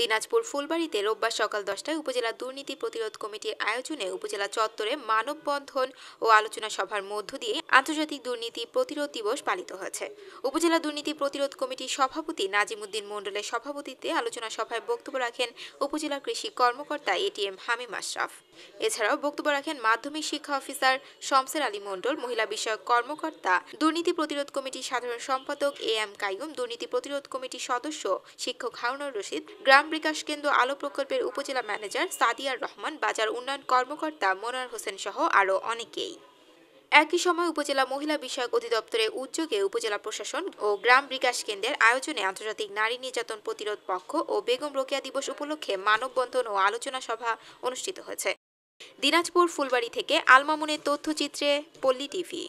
দিনাজপুর ফুলবাড়িতে রোববার সকাল দশটায় উপজেলা দুর্নীতি প্রতিরোধ কমিটির আয়োজনে উপজেলা চত্বরে মানববন্ধন ও আলোচনা সভার মধ্য দিয়ে আন্তর্জাতিক দুর্নীতি প্রতিরোধ দিবস পালিত হয়েছে উপজেলা দুর্নীতি প্রতিরোধ কমিটির সভাপতি নাজিমুদ্দিন মণ্ডলের সভাপতিত্বে আলোচনা সভায় বক্তব্য রাখেন উপজেলা কৃষি কর্মকর্তা এটিএম হামিম আশরাফ এছাড়াও বক্তব্য রাখেন মাধ্যমিক শিক্ষা অফিসার শমসের আলী মণ্ডল মহিলা বিষয়ক কর্মকর্তা দুর্নীতি প্রতিরোধ কমিটির সাধারণ সম্পাদক এ এম কাইম দুর্নীতি প্রতিরোধ কমিটির সদস্য শিক্ষক হারুনুর রশিদ গ্রাম গ্রাম বিকাশ কেন্দ্র আলো প্রকল্পের উপজেলা ম্যানেজার সাদিয়ার রহমান বাজার উন্নয়ন কর্মকর্তা মনোয়ার হোসেন সহ আরও অনেকেই একই সময় উপজেলা মহিলা বিষয়ক অধিদপ্তরের উদ্যোগে উপজেলা প্রশাসন ও গ্রাম বিকাশ কেন্দ্রের আয়োজনে আন্তর্জাতিক নারী নির্যাতন প্রতিরোধ পক্ষ ও বেগম রোকেয়া দিবস উপলক্ষে মানববন্ধন ও আলোচনা সভা অনুষ্ঠিত হয়েছে দিনাজপুর ফুলবাড়ি থেকে আলমামুনের তথ্যচিত্রে পল্লী টিভি